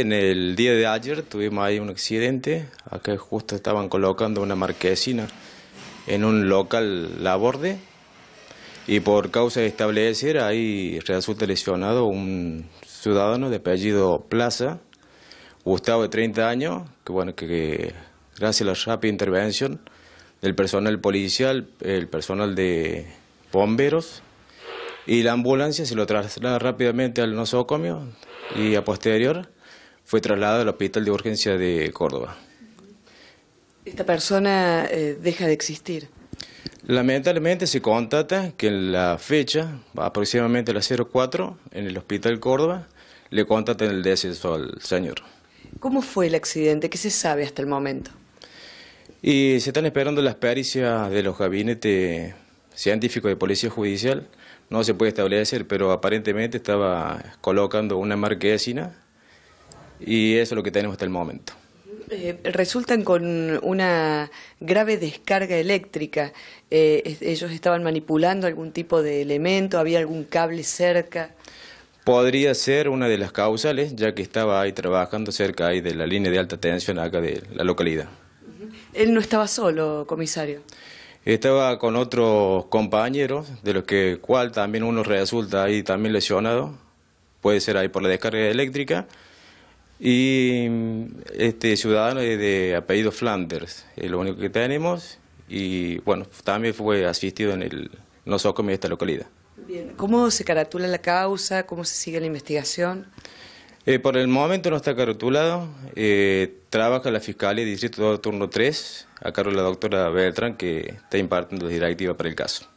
en el día de ayer tuvimos ahí un accidente, acá justo estaban colocando una marquesina en un local laborde y por causa de establecer ahí resulta lesionado un ciudadano de apellido Plaza, Gustavo de 30 años, que bueno, que, gracias a la rápida intervención del personal policial, el personal de bomberos y la ambulancia se lo traslada rápidamente al nosocomio y a posterior fue trasladado al Hospital de Urgencia de Córdoba. ¿Esta persona eh, deja de existir? Lamentablemente se contata que en la fecha, aproximadamente a las 04, en el Hospital Córdoba, le contatan el deceso al señor. ¿Cómo fue el accidente? ¿Qué se sabe hasta el momento? Y se están esperando las pericias de los gabinetes científicos de Policía Judicial. No se puede establecer, pero aparentemente estaba colocando una marquesina y eso es lo que tenemos hasta el momento. Eh, resultan con una grave descarga eléctrica. Eh, ellos estaban manipulando algún tipo de elemento, había algún cable cerca. Podría ser una de las causales, ya que estaba ahí trabajando cerca ahí de la línea de alta tensión acá de la localidad. Él no estaba solo, comisario. Estaba con otros compañeros, de los que cual también uno resulta ahí también lesionado. Puede ser ahí por la descarga eléctrica y este ciudadano de, de apellido Flanders, es lo único que tenemos y bueno, también fue asistido en el nosocomio de esta localidad. Bien. ¿Cómo se caratula la causa? ¿Cómo se sigue la investigación? Eh, por el momento no está caratulado. Eh, trabaja la Fiscalía Distrito Turno 3, a cargo de la doctora Beltrán, que está impartiendo directiva para el caso.